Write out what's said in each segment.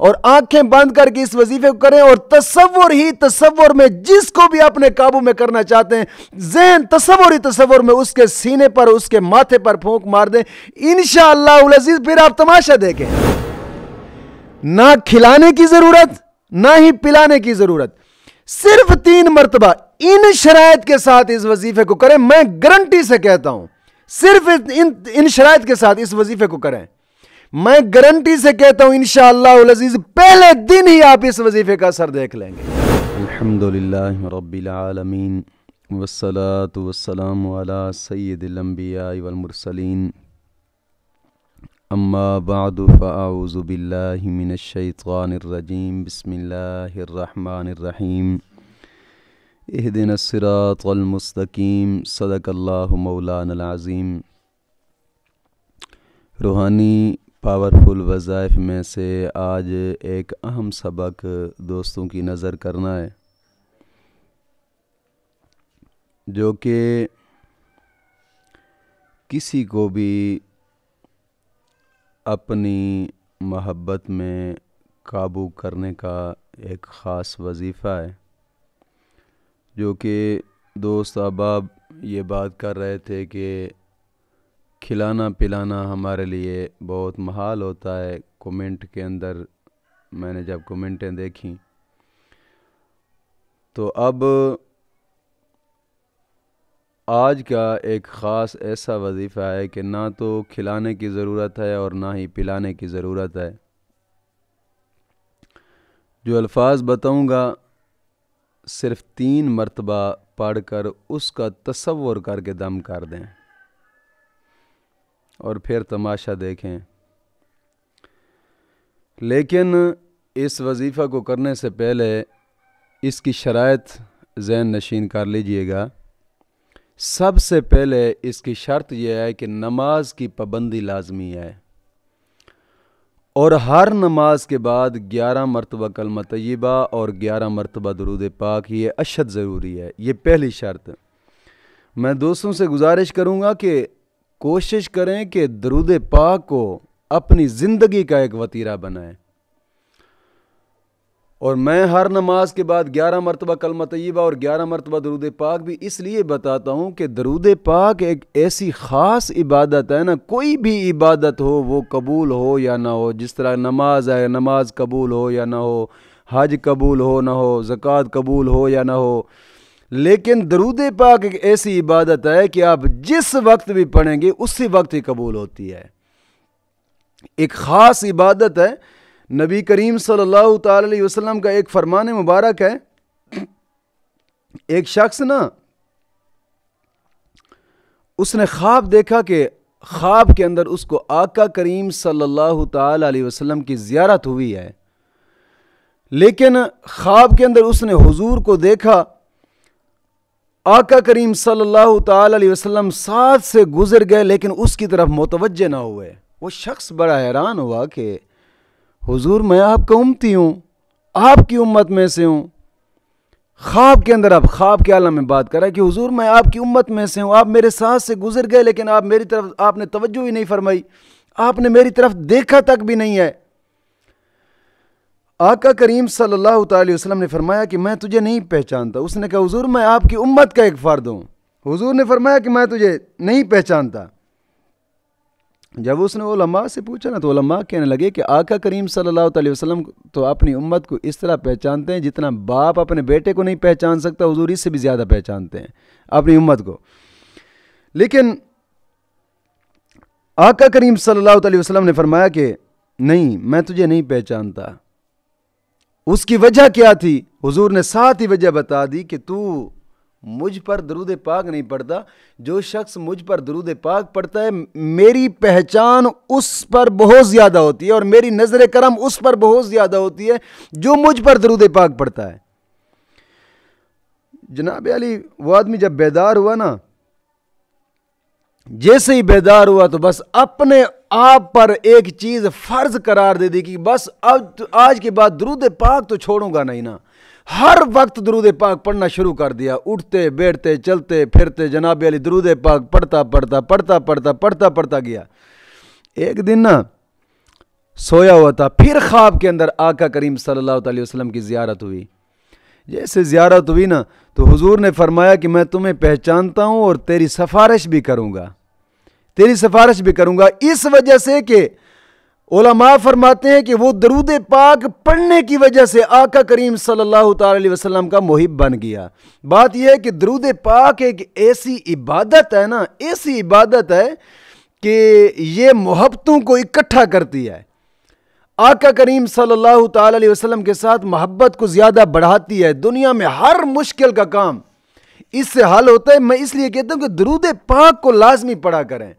और आंखें बंद करके इस वजीफे को करें और तस्वर ही तस्वर में जिसको भी अपने काबू में करना चाहते हैं जहन तस्वर ही तस्वर में उसके सीने पर उसके माथे पर फूंक मार दें इन शजीज फिर आप तमाशा देखें ना खिलाने की जरूरत ना ही पिलाने की जरूरत सिर्फ तीन मरतबा इन शराय के साथ इस वजीफे को करें मैं गारंटी से कहता हूं सिर्फ इन इन शरात के साथ इस वजीफे को करें मैं गारंटी से कहता हूं इनशालाजीज पहले दिन ही आप इस वजीफे का असर देख लेंगे من वसलात الرجيم بسم अम्मा الرحمن الرحيم اهدنا الصراط المستقيم صدق सदक مولانا العظيم रूहानी पावरफुल वज़ाइफ में से आज एक अहम सबक दोस्तों की नज़र करना है जो कि किसी को भी अपनी मोहब्बत में काबू करने का एक ख़ास वजीफ़ा है जो कि दोस्त अहबाब ये बात कर रहे थे कि खिलाना पिलाना हमारे लिए बहुत महाल होता है कमेंट के अंदर मैंने जब कमेंटें देखी तो अब आज का एक ख़ास ऐसा वजीफ़ा है कि ना तो खिलाने की ज़रूरत है और ना ही पिलाने की ज़रूरत है जो अल्फाज बताऊंगा सिर्फ तीन मरतबा पढ़ कर उसका तस्वुर करके दम कर दें और फिर तमाशा देखें लेकिन इस वजीफ़ा को करने से पहले इसकी शरात जैन नशीन कर लीजिएगा सबसे पहले इसकी शर्त यह है कि नमाज की पाबंदी लाजमी है और हर नमाज के बाद ग्यारह मरतबा कलम तयबा और ग्यारह मरतबा दरूद पाक ये अशद ज़रूरी है ये पहली शर्त मैं दोस्तों से गुजारिश करूँगा कि कोशिश करें कि दरुद पाक को अपनी ज़िंदगी का एक वतीरा बनाए और मैं हर नमाज के बाद ग्यारह मरतबा कलम तयबा और ग्यारह मरतबा दरुद पाक भी इसलिए बताता हूँ कि दरुद पाक एक ऐसी ख़ास इबादत है ना कोई भी इबादत हो वो कबूल हो या ना हो जिस तरह नमाज है नमाज कबूल हो या ना हो हज कबूल हो ना हो जक़ात कबूल हो या ना हो लेकिन दरूद पाक एक ऐसी इबादत है कि आप जिस वक्त भी पढ़ेंगे उसी वक्त ही कबूल होती है एक ख़ास इबादत है नबी करीम सल्लल्लाहु अलैहि वसल्लम का एक फरमान मुबारक है एक शख्स ना उसने ख्वाब देखा कि ख्वाब के अंदर उसको आका करीम सल्लल्लाहु अलैहि वसल्लम की ज़ियारत हुई है लेकिन ख्वाब के अंदर उसने हुजूर को देखा आका करीम सल्लल्लाहु अलैहि वसल्लम साथ से गुजर गए लेकिन उसकी तरफ मुतवजह ना हुए वो शख्स बड़ा हैरान हुआ कि हुजूर मैं आपका उम्मती हूँ आपकी उम्मत में से हूँ ख्वाब के अंदर आप ख्वाब के आलम में बात करा कि हुजूर मैं आपकी उम्मत में से हूँ आप मेरे साथ से गुजर गए लेकिन आप मेरी तरफ आपने तवज्जो ही नहीं फरमाई आपने मेरी तरफ देखा तक भी नहीं है आका करीम सल्लल्लाहु अलैहि वसल्लम ने फरमाया कि मैं तुझे नहीं पहचानता उसने कहा हुजूर मैं आपकी उम्मत का एक फ़र्द हूँ हुजूर ने फरमाया कि मैं तुझे नहीं पहचानता जब उसने ओलमा से पूछा ना तो ओलमा कहने लगे कि आका करीम सल्लल्लाहु अलैहि वसल्लम तो अपनी उम्मत को इस तरह पहचानते हैं जितना बाप अपने बेटे को नहीं पहचान सकता हुजूर इससे भी ज़्यादा पहचानते हैं अपनी उम्मत को लेकिन आका करीम सल्लल्लाहु अलैहि वसल्लम ने फरमाया कि नहीं मैं तुझे नहीं पहचानता उसकी वजह क्या थी हुजूर ने साथ ही वजह बता दी कि तू मुझ पर दरूद पाक नहीं पढ़ता जो शख्स मुझ पर दरूद पाक पढ़ता है मेरी पहचान उस पर बहुत ज़्यादा होती है और मेरी नज़र करम उस पर बहुत ज़्यादा होती है जो मुझ पर दरूद पाक पढ़ता है जनाब अली वो आदमी जब बेदार हुआ ना जैसे ही बेदार हुआ तो बस अपने आप पर एक चीज़ फ़र्ज़ करार दे दी कि बस अब तो आज के बाद दरूद पाक तो छोड़ूंगा नहीं ना हर वक्त दरूद पाक पढ़ना शुरू कर दिया उठते बैठते चलते फिरते जनाब अली दरूद पाक पढ़ता पढ़ता पढ़ता पढ़ता पढ़ता पढ़ता गया एक दिन ना सोया हुआ था फिर ख्वाब के अंदर आका करीम सल्लल्लाहु अलैहि वसल्लम की ज़ियारत हुई जैसे ज़ियारत हुई ना तो हुजूर ने फरमाया कि मैं तुम्हें पहचानता हूँ और तेरी सफारिश भी करूँगा तेरी सिफारिश भी करूँगा इस वजह से कि ओलमा फरमाते हैं कि वो दरूद पाक पढ़ने की वजह से आका करीम सल्लल्लाहु अलैहि वसल्लम का मुहिब बन गया बात यह है कि दरूद पाक एक ऐसी इबादत है ना ऐसी इबादत है कि ये मोहब्बतों को इकट्ठा करती है आका करीम सल्लल्लाहु अलैहि वसल्लम के साथ मोहब्बत को ज़्यादा बढ़ाती है दुनिया में हर मुश्किल का काम इससे हल होता है मैं इसलिए कहता हूं कि दरूद पाक को लाजमी पढ़ा करें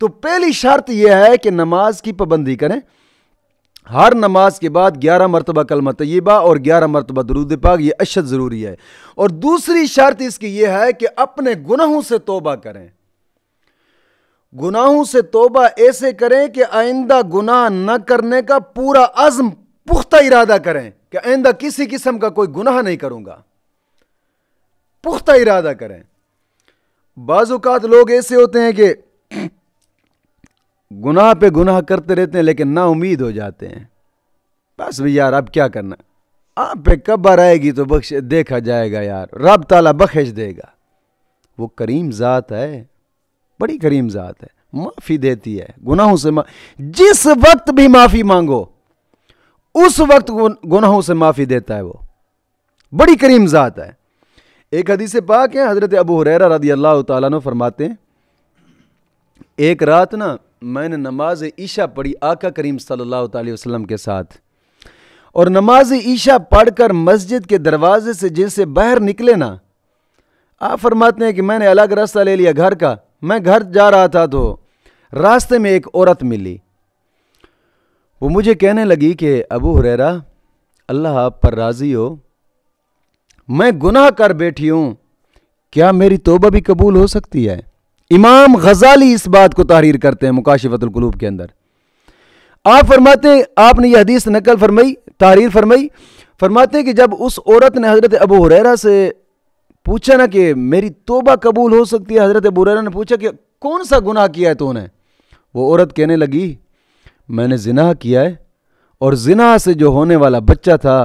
तो पहली शर्त यह है कि नमाज की पाबंदी करें हर नमाज के बाद ग्यारह मरतबा कलमा तयबा और ग्यारह मरतबा दरूद पाक ये अशद ज़रूरी है और दूसरी शर्त इसकी यह है कि अपने गुनाहों से तोबा करें गुनाहों से तोबा ऐसे करें कि आइंदा गुनाह न करने का पूरा अज़म पुख्ता इरादा करें कि आइंदा किसी किस्म का कोई गुनाह नहीं करूँगा पुख्ता इरादा करें बाजूकात लोग ऐसे होते हैं कि गुनाह पे गुनाह करते रहते हैं लेकिन ना उम्मीद हो जाते हैं बस भी यार अब क्या करना आप पे कब्बर आएगी तो बख्श देखा जाएगा यार रब ताला बख्श देगा वो करीम ज़ात है बड़ी करीम ज़ात है माफ़ी देती है गुनाहों से मा... जिस वक्त भी माफ़ी मांगो उस वक्त गुनाहों से माफ़ी देता है वो बड़ी करीम ज़ात है एक हदीस पाक है हज़रत अबू हुरैरा रदी अल्लाह तु फरमाते हैं एक रात ना मैंने नमाज ईशा पढ़ी आका करीम सल्लल्लाहु अलैहि वसल्लम के साथ और नमाज ईशा पढ़कर मस्जिद के दरवाजे से जैसे बाहर निकले ना आप फरमाते हैं कि मैंने अलग रास्ता ले लिया घर का मैं घर जा रहा था तो रास्ते में एक औरत मिली वो मुझे कहने लगी कि अबू हुररा अल्लाह आप पर राज़ी हो मैं गुनाह कर बैठी हूं क्या मेरी तोबा भी कबूल हो सकती है इमाम गजाली इस बात को तहरीर करते हैं कुलूब के अंदर आप फरमाते हैं आपने यह हदीस नकल फरमाई तहरीर फरमाई फरमाते हैं कि जब उस औरत ने हज़रत अबू हुरैरा से पूछा ना कि मेरी तोबा कबूल हो सकती है हज़रत अबू हुरैरा ने पूछा कि कौन सा गुनाह किया है तूने वो औरत कहने लगी मैंने जिना किया है और जिना से जो होने वाला बच्चा था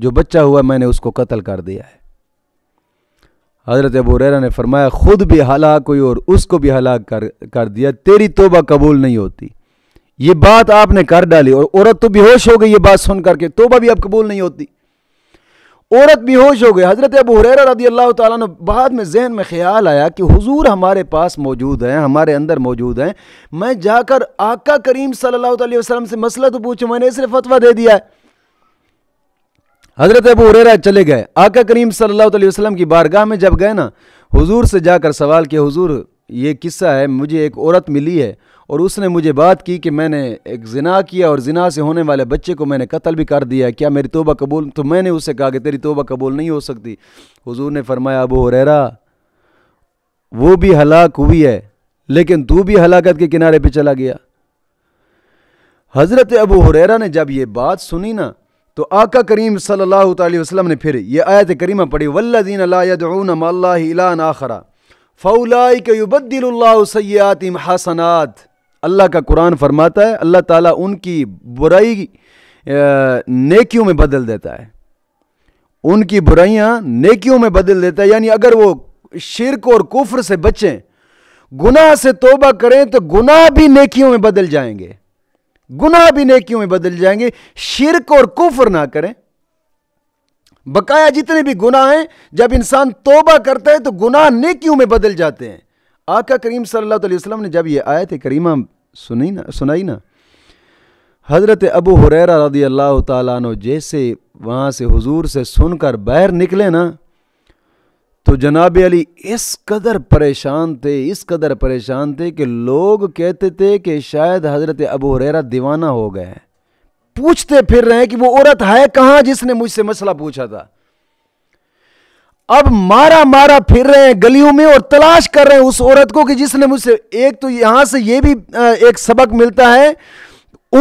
जो बच्चा हुआ मैंने उसको कत्ल कर दिया है हज़रत अबू रैरा ने फरमाया ख़ुद भी हलाक हुई और उसको भी हलाक कर कर दिया तेरी तोबा कबूल नहीं होती ये बात आपने कर डाली और औरत तो बेहोश हो गई ये बात सुन करके तोबा भी अब कबूल नहीं होती औरत बेहोश हो गई हज़रत अबू हुररा रदी अल्लाह तुम बाद में जहन में ख्याल आया कि हुजूर हमारे पास मौजूद हैं हमारे अंदर मौजूद हैं मैं जाकर आका करीम सल्लल्लाहु अलैहि वसल्लम से मसला तो पूछूं मैंने इसलिए फतवा दे दिया है हजरत अबू हुररा चले गए आका करीम सल्लल्लाहु अलैहि वसल्लम की बारगाह में जब गए ना हुजूर से जाकर सवाल किया हुजूर ये किस्सा है मुझे एक औरत मिली है और उसने मुझे बात की कि मैंने एक जिना किया और जिना से होने वाले बच्चे को मैंने कत्ल भी कर दिया क्या मेरी तोबा कबूल तो मैंने उससे कहा कि तेरी तोबा कबूल नहीं हो सकती हुजूर ने फरमाया अबू हुररा वो भी हलाक हुई है लेकिन तू भी हलाकत के किनारे पर चला गया हज़रत अबू हुररा ने जब ये बात सुनी ना तो आका करीम सल्लल्लाहु अलैहि वसल्लम ने फिर ये आयत करीमा पढ़ी वल्लिन अलादून आखरा फ़ौलाई सय्यातिम हसनात अल्लाह का कुरान फरमाता है अल्लाह ताला उनकी बुराई नेकियों में बदल देता है उनकी बुराइयाँ नेकियों में बदल देता है यानी अगर वो शिरक और कुफ्र से बचें गुनाह से तोबा करें तो गुनाह भी नेकियों में बदल जाएंगे गुनाह भी नेकियों में बदल जाएंगे शिरक और कुफर ना करें बकाया जितने भी गुनाह हैं जब इंसान तोबा करता है तो गुनाह नेकियों में बदल जाते हैं आका करीम सल्लल्लाहु अलैहि वसल्लम ने जब ये आयत करीमा सुनी ना सुनाई ना हज़रत अबू हुरैरा रदी अल्लाह तैसे वहाँ से हुजूर से सुनकर बाहर निकले ना तो जनाब अली इस कदर परेशान थे इस कदर परेशान थे कि लोग कहते थे कि शायद हज़रत अबू हुररा दीवाना हो गए पूछते फिर रहे हैं कि वो औरत है कहां जिसने मुझसे मसला पूछा था अब मारा मारा फिर रहे हैं गलियों में और तलाश कर रहे हैं उस औरत को कि जिसने मुझसे एक तो यहां से ये भी एक सबक मिलता है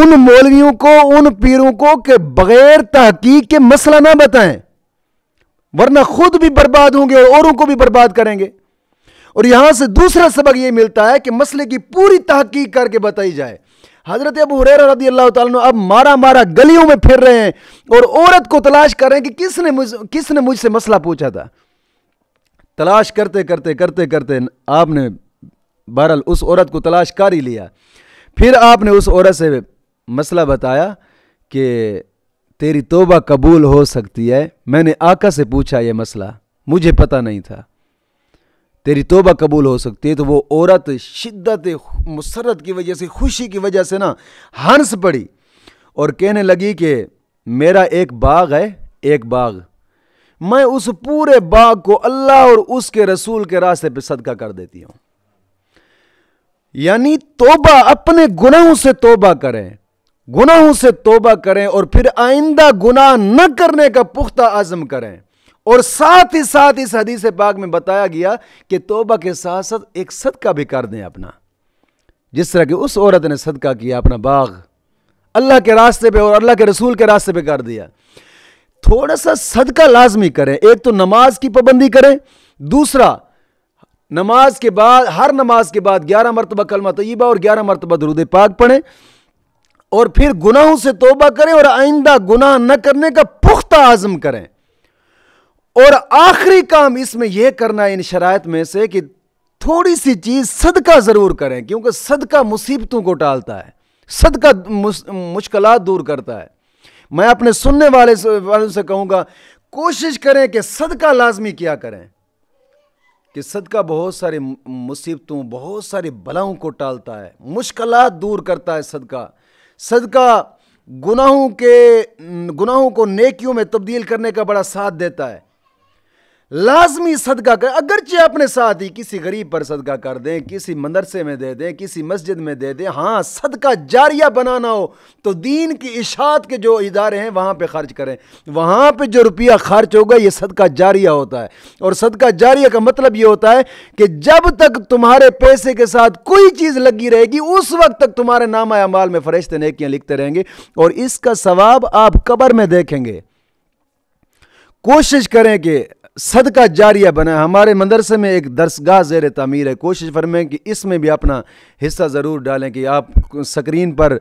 उन मौलवियों को उन पीरों को के बगैर तहकीक के मसला ना बताएं वरना खुद भी बर्बाद होंगे और औरों को भी बर्बाद करेंगे और यहां से दूसरा सबक यह मिलता है कि मसले की पूरी तहकीक करके बताई जाए हजरत अब हुरैरा रदी अल्लाह तु अब मारा मारा गलियों में फिर रहे हैं और औरत को तलाश कर रहे हैं कि किसने मुझ किसने मुझसे मसला पूछा था तलाश करते करते करते करते आपने बहरहाल उस औरत को तलाश कर ही लिया फिर आपने उस औरत से मसला बताया कि तेरी तोबा कबूल हो सकती है मैंने आका से पूछा यह मसला मुझे पता नहीं था तेरी तोबा कबूल हो सकती है तो वो औरत शिद्दत मुसरत की वजह से खुशी की वजह से ना हंस पड़ी और कहने लगी कि मेरा एक बाग है एक बाग मैं उस पूरे बाग को अल्लाह और उसके रसूल के रास्ते पर सदका कर देती हूं यानी तोबा अपने गुनाहों से तोबा करें गुनाहों से तोबा करें और फिर आइंदा गुनाह न करने का पुख्ता आजम करें और साथ ही साथ इस हदीस पाक में बताया गया कि तोबा के साथ साथ एक सदका भी कर दें अपना जिस तरह की उस औरत ने सदका किया अपना बाग अल्लाह के रास्ते पे और अल्लाह के रसूल के रास्ते पे कर दिया थोड़ा सा सदका लाजमी करें एक तो नमाज की पाबंदी करें दूसरा नमाज के बाद हर नमाज के बाद ग्यारह मरतबा कलमा तयबा और ग्यारह मरतबा दरुद पाक पढ़ें और फिर गुनाहों से तोबा करें और आइंदा गुनाह न करने का पुख्ता आज़म करें और आखिरी काम इसमें यह करना है इन शरात में से कि थोड़ी सी चीज़ सदका ज़रूर करें क्योंकि सदका मुसीबतों को टालता है सदका मुश्किल दूर करता है मैं अपने सुनने वाले वालों से कहूंगा कोशिश करें कि सदका लाजमी किया करें कि सदका बहुत सारी मुसीबतों बहुत सारी बलाओं को टालता है मुश्किल दूर करता है सदका सदका गुनाहों के गुनाहों को नेकियों में तब्दील करने का बड़ा साथ देता है लाजमी सदका कर अगरचे अपने साथ ही किसी गरीब पर सदका कर दें किसी मदरसे में दे दें किसी मस्जिद में दे दें हाँ सदका जारिया बनाना हो तो दीन की इशात के जो इदारे हैं वहाँ पे खर्च करें वहाँ पे जो रुपया खर्च होगा ये सदका जारिया होता है और सदका जारिया का मतलब ये होता है कि जब तक तुम्हारे पैसे के साथ कोई चीज़ लगी रहेगी उस वक्त तक तुम्हारे नामा अमाल में फरिश्ते नेकियाँ लिखते रहेंगे और इसका सवाब आप कबर में देखेंगे कोशिश करें कि सदका जारिया बना हमारे मदरसे में एक दरसगाह जेर तमीर है कोशिश फरमें कि इसमें भी अपना हिस्सा ज़रूर डालें कि आप स्क्रीन पर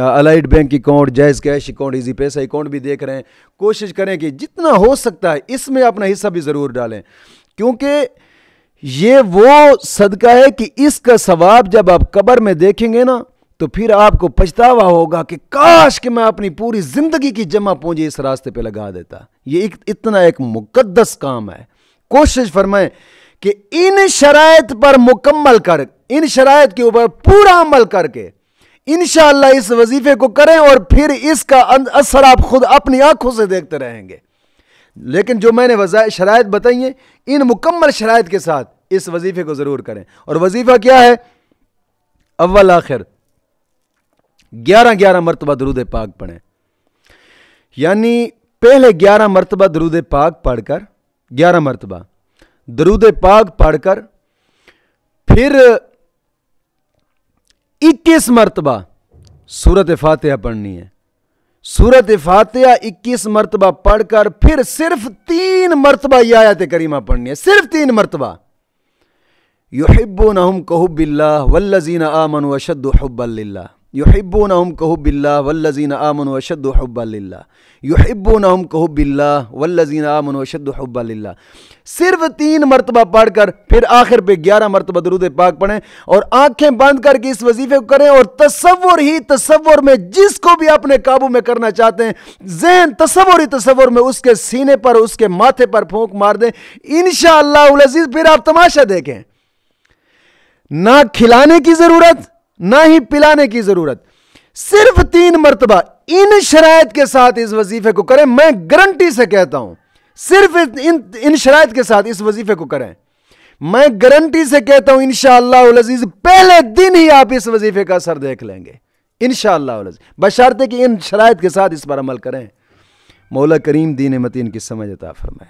Allied Bank account JazzCash account Easypaisa account भी देख रहे हैं कोशिश करें कि जितना हो सकता है इसमें अपना हिस्सा भी ज़रूर डालें क्योंकि ये वो सदका है कि इसका सवाब जब आप कबर में देखेंगे ना तो फिर आपको पछतावा होगा कि काश कि मैं अपनी पूरी ज़िंदगी की जमा पूंजी इस रास्ते पे लगा देता ये एक इतना एक मुकद्दस काम है कोशिश फरमाएं कि इन शरात पर मुकम्मल कर इन शरात के ऊपर पूरा अमल करके इन इस वजीफे को करें और फिर इसका असर आप खुद अपनी आंखों से देखते रहेंगे लेकिन जो मैंने शराय शरात बताई है इन मुकम्मल शरात के साथ इस वजीफे को ज़रूर करें और वजीफ़ा क्या है अव्वल आखिर ग्यारह ग्यारह मरतबा दरूद पाक पढ़ें यानी पहले ग्यारह मरतबा दरूद पाक पढ़कर ग्यारह मरतबा दरूद पाक पढ़कर फिर इक्कीस मरतबा सूरत फातह पढ़नी है सूरत फातह इक्कीस मरतबा पढ़कर फिर सिर्फ तीन मरतबा यह आयत करीमा पढ़नी है सिर्फ तीन मरतबा युहब्बो नहम वल्लजीना आमन वशद युहिब्बूनहुम कहबिल्ला वल्लजीन आमन वशद हब्बाल्ला युहिब्बूनहुम कहबिल्ला वल्लजीन आमन वशद हब्बाल्ला सिर्फ तीन मरतबा पढ़ कर फिर आखिर पे ग्यारह मरतबा दरुद पाक पढ़ें और आंखें बंद करके इस वजीफे को करें और तस्वुर ही तस्वुर में जिसको भी अपने काबू में करना चाहते हैं जहन तस्वुर ही तस्वुर में उसके सीने पर उसके माथे पर फूंक मार दें इन शजीज़ फिर आप तमाशा देखें ना खिलाने की ज़रूरत ना ही पिलाने की जरूरत सिर्फ तीन मरतबा इन शरात के साथ इस वजीफे को करें मैं गारंटी से कहता हूं सिर्फ इन इन शरात के साथ इस वजीफे को करें मैं गारंटी से कहता हूं इनशालाजीज पहले दिन ही आप इस वजीफे का असर देख लेंगे इनशालाजीज बशारते कि इन शराय के साथ इस पर अमल करें मौला करीम दीन मतीन की समझ अता फरमाए